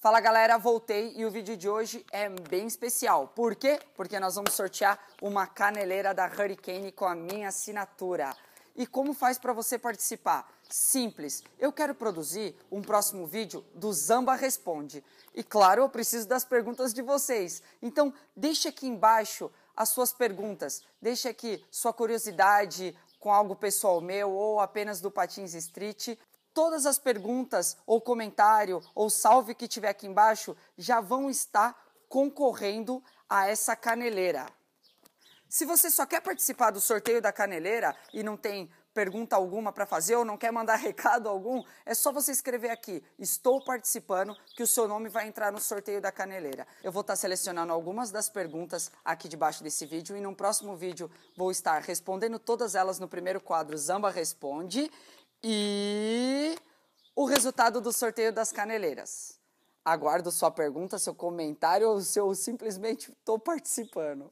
Fala galera, voltei e o vídeo de hoje é bem especial. Por quê? Porque nós vamos sortear uma caneleira da Hurricane com a minha assinatura. E como faz para você participar? Simples. Eu quero produzir um próximo vídeo do Zamba Responde. E claro, eu preciso das perguntas de vocês. Então, deixa aqui embaixo as suas perguntas. Deixa aqui sua curiosidade com algo pessoal meu ou apenas do Patins Street todas as perguntas ou comentário ou salve que tiver aqui embaixo já vão estar concorrendo a essa caneleira. Se você só quer participar do sorteio da caneleira e não tem pergunta alguma para fazer ou não quer mandar recado algum, é só você escrever aqui: Estou participando, que o seu nome vai entrar no sorteio da caneleira. Eu vou estar selecionando algumas das perguntas aqui debaixo desse vídeo e no próximo vídeo vou estar respondendo todas elas no primeiro quadro Zamba Responde e o resultado do sorteio das caneleiras. Aguardo sua pergunta, seu comentário ou se eu simplesmente estou participando.